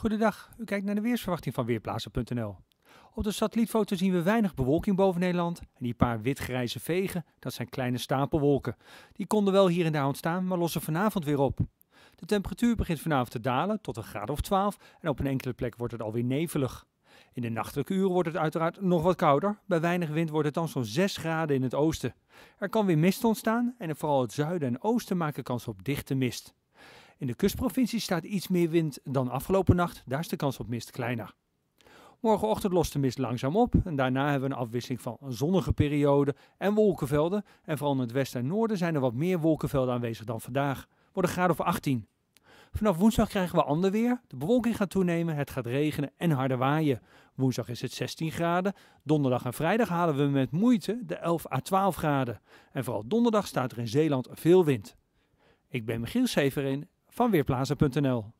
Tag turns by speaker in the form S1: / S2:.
S1: Goedendag, u kijkt naar de weersverwachting van Weerplaatsen.nl. Op de satellietfoto zien we weinig bewolking boven Nederland en die paar wit-grijze vegen, dat zijn kleine stapelwolken. Die konden wel hier en daar ontstaan, maar lossen vanavond weer op. De temperatuur begint vanavond te dalen tot een graad of 12 en op een enkele plek wordt het alweer nevelig. In de nachtelijke uren wordt het uiteraard nog wat kouder. Bij weinig wind wordt het dan zo'n 6 graden in het oosten. Er kan weer mist ontstaan en vooral het zuiden en oosten maken kans op dichte mist. In de kustprovincie staat iets meer wind dan afgelopen nacht. Daar is de kans op mist kleiner. Morgenochtend lost de mist langzaam op en daarna hebben we een afwisseling van zonnige perioden en wolkenvelden. En vooral in het westen en noorden zijn er wat meer wolkenvelden aanwezig dan vandaag. Worden een graad of 18. Vanaf woensdag krijgen we ander weer. De bewolking gaat toenemen, het gaat regenen en harder waaien. Woensdag is het 16 graden. Donderdag en vrijdag halen we met moeite de 11 à 12 graden. En vooral donderdag staat er in Zeeland veel wind. Ik ben Michiel Severin van Weerplaza.nl.